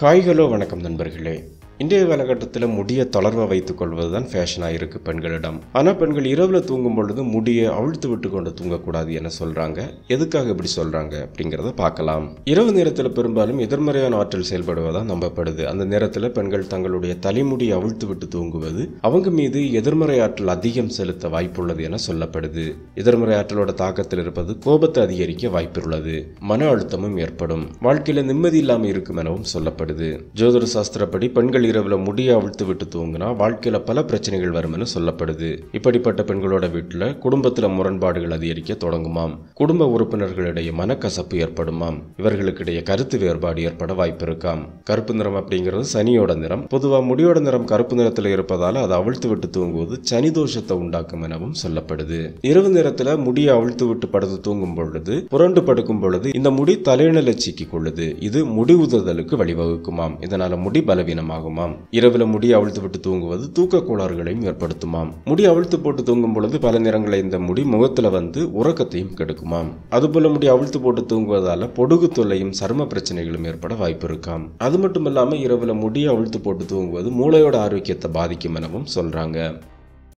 hi hello வணக்கம் நண்பர்களே இன்றைய காலகட்டத்தில் முடிய தளர்வை வைத்துக் கொள்வது தான் ஃபேஷனாக இருக்குது பெண்களிடம் ஆனால் பெண்கள் இரவில் தூங்கும் பொழுது முடியை அவிழ்த்து விட்டு கொண்டு தூங்கக்கூடாது என சொல்கிறாங்க எதுக்காக இப்படி சொல்கிறாங்க அப்படிங்கிறத பார்க்கலாம் இரவு நேரத்தில் பெரும்பாலும் எதிர்மறையான ஆற்றல் செயல்படுவதாக நம்பப்படுது அந்த நேரத்தில் பெண்கள் தங்களுடைய தலைமுடியை அவிழ்த்து விட்டு தூங்குவது அவங்க மீது எதிர்மறை ஆற்றல் அதிகம் செலுத்த வாய்ப்புள்ளது என சொல்லப்படுது எதிர்மறை ஆற்றலோட தாக்கத்தில் இருப்பது கோபத்தை அதிகரிக்க வாய்ப்புள்ளது மன அழுத்தமும் ஏற்படும் வாழ்க்கையில் நிம்மதி இல்லாமல் இருக்கும் எனவும் சொல்லப்படுது ஜோதிட சாஸ்திரப்படி பெண்கள் இரவில் முடிய அவிழ்த்து விட்டு தூங்கினா வாழ்க்கையில் பல பிரச்சனைகள் வரும்னு சொல்லப்படுது இப்படிப்பட்ட பெண்களோட வீட்டில் குடும்பத்தில் முரண்பாடுகள் அதிகரிக்க தொடங்குமாம் குடும்ப உறுப்பினர்களிடையே மனக்கசப்பு ஏற்படுமாம் இவர்களுக்கிடையே கருத்து வேறுபாடு ஏற்பட வாய்ப்பு இருக்காம் கருப்பு நிறம் அப்படிங்கிறது சனியோட நிறம் பொதுவாக முடியோட நிறம் கருப்பு நிறத்தில் இருப்பதால் அதை அவிழ்த்து விட்டு தூங்குவது சனி தோஷத்தை உண்டாக்கும் எனவும் சொல்லப்படுது இரவு நேரத்தில் முடியை அவிழ்த்து விட்டு படுத்து தூங்கும் பொழுது புரண்டு படுக்கும் பொழுது இந்த முடி தலையினலை சிக்கிக் கொள்ளுது இது முடி உதறுதலுக்கு வழிவகுக்குமாம் இதனால முடி பலவீனமாகும் ஏற்படுமாம் இரவில் முடி அவிழ்த்து விட்டு தூங்குவது தூக்க கோளாறுகளையும் ஏற்படுத்துமாம் முடி அவிழ்த்து போட்டு தூங்கும் பொழுது பல நிறங்களை இந்த முடி முகத்தில் வந்து உறக்கத்தையும் கெடுக்குமாம் அதுபோல முடி அவிழ்த்து போட்டு தூங்குவதால பொடுகு தொல்லையும் சரும பிரச்சனைகளும் ஏற்பட வாய்ப்பு இருக்காம் அது மட்டும் இல்லாமல் இரவில் முடி அவிழ்த்து போட்டு தூங்குவது மூளையோட ஆரோக்கியத்தை பாதிக்கும் எனவும் சொல்கிறாங்க